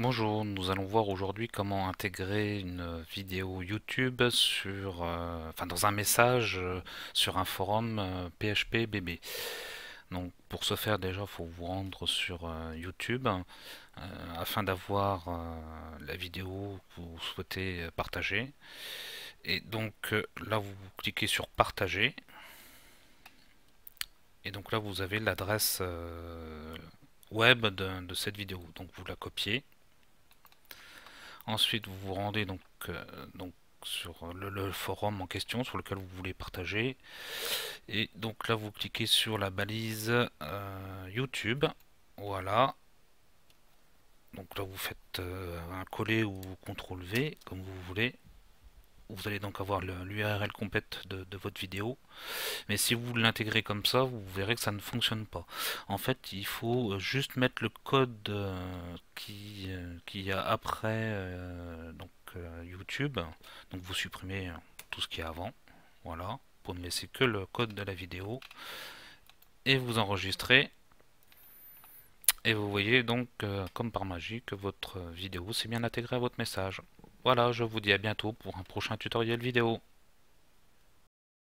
Bonjour, nous allons voir aujourd'hui comment intégrer une vidéo YouTube sur, euh, enfin dans un message euh, sur un forum euh, PHP BB. Donc pour ce faire déjà, il faut vous rendre sur YouTube afin d'avoir la vidéo que vous souhaitez partager. Et donc là, vous cliquez sur partager. Et donc là, vous avez l'adresse web de cette vidéo. Donc vous la copiez Ensuite, vous vous rendez donc, euh, sur le, forum en question sur lequel vous voulez partager. Et donc là, vous cliquez sur la balise euh, YouTube. Voilà. Donc là, vous faites euh, un coller ou CTRL V, comme vous voulez vous allez donc avoir l'URL complète de, votre vidéo. Mais si vous l'intégrez comme ça, vous verrez que ça ne fonctionne pas. En fait, il faut juste mettre le code euh, qui, euh, qui y a après euh, donc, YouTube. Donc vous supprimez tout ce qui est avant. Voilà, pour ne laisser que le code de la vidéo. Et vous enregistrez. Et vous voyez donc, comme par magie, que votre vidéo s'est bien intégrée à votre message. Voilà, je vous dis à bientôt pour un prochain tutoriel vidéo.